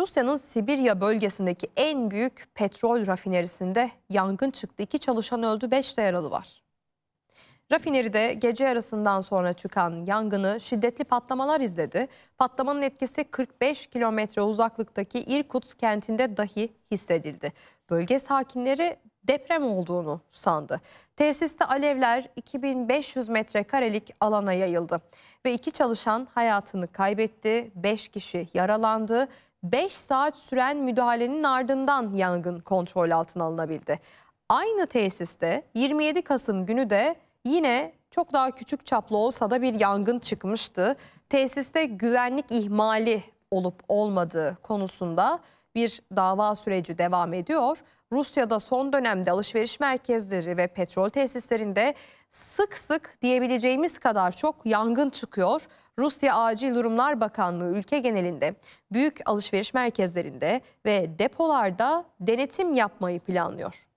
Rusya'nın Sibirya bölgesindeki en büyük petrol rafinerisinde yangın çıktı. İki çalışan öldü, beş de yaralı var. Rafineride gece yarısından sonra çıkan yangını şiddetli patlamalar izledi. Patlamanın etkisi 45 kilometre uzaklıktaki Irkutsk kentinde dahi hissedildi. Bölge sakinleri deprem olduğunu sandı. Tesiste alevler 2500 metrekarelik alana yayıldı ve iki çalışan hayatını kaybetti, 5 kişi yaralandı. 5 saat süren müdahalenin ardından yangın kontrol altına alınabildi. Aynı tesiste 27 Kasım günü de yine çok daha küçük çaplı olsa da bir yangın çıkmıştı. Tesiste güvenlik ihmali olup olmadığı konusunda bir dava süreci devam ediyor. Rusya'da son dönemde alışveriş merkezleri ve petrol tesislerinde sık sık diyebileceğimiz kadar çok yangın çıkıyor. Rusya Acil Durumlar Bakanlığı ülke genelinde büyük alışveriş merkezlerinde ve depolarda denetim yapmayı planlıyor.